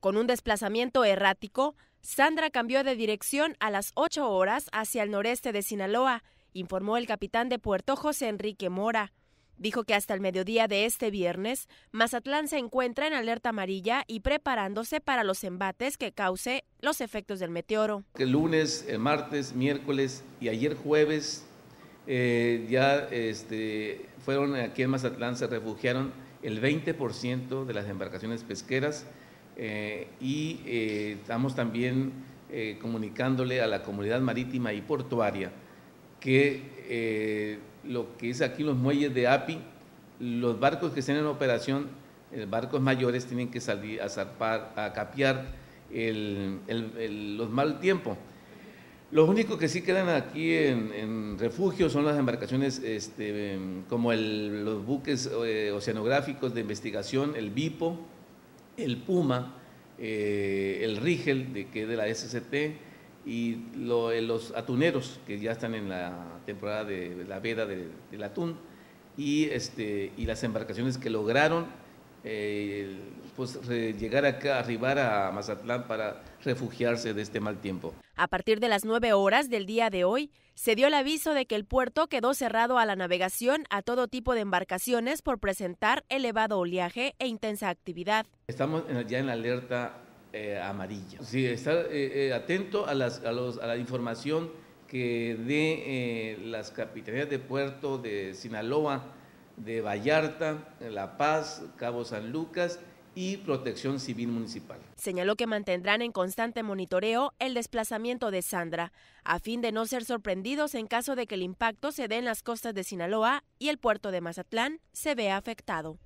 Con un desplazamiento errático, Sandra cambió de dirección a las 8 horas hacia el noreste de Sinaloa, informó el capitán de Puerto José Enrique Mora. Dijo que hasta el mediodía de este viernes, Mazatlán se encuentra en alerta amarilla y preparándose para los embates que cause los efectos del meteoro. El lunes, el martes, miércoles y ayer jueves eh, ya este, fueron aquí en Mazatlán, se refugiaron el 20% de las embarcaciones pesqueras eh, y eh, estamos también eh, comunicándole a la comunidad marítima y portuaria que lo que es aquí los muelles de API, los barcos que estén en operación, los barcos mayores, tienen que salir a zarpar, a capear los mal tiempo. Los únicos que sí quedan aquí en, refugio son las embarcaciones este, em, como los buques oceanográficos de investigación, el BIPO, el Puma, eh, el Rigel, de, que es de la SCT, y eh, los atuneros, que ya están en la temporada de, la veda del atún, y, este, y las embarcaciones que lograron eh, pues, llegar acá, arribar a Mazatlán para refugiarse de este mal tiempo. A partir de las 9 horas del día de hoy, se dio el aviso de que el puerto quedó cerrado a la navegación a todo tipo de embarcaciones por presentar elevado oleaje e intensa actividad. Estamos ya en la alerta eh, amarilla. Sí, estar eh, atento a, la información que de las capitanías de puerto de Sinaloa, de Vallarta, La Paz, Cabo San Lucas y Protección Civil Municipal. Señaló que mantendrán en constante monitoreo el desplazamiento de Sandra, a fin de no ser sorprendidos en caso de que el impacto se dé en las costas de Sinaloa y el puerto de Mazatlán se vea afectado.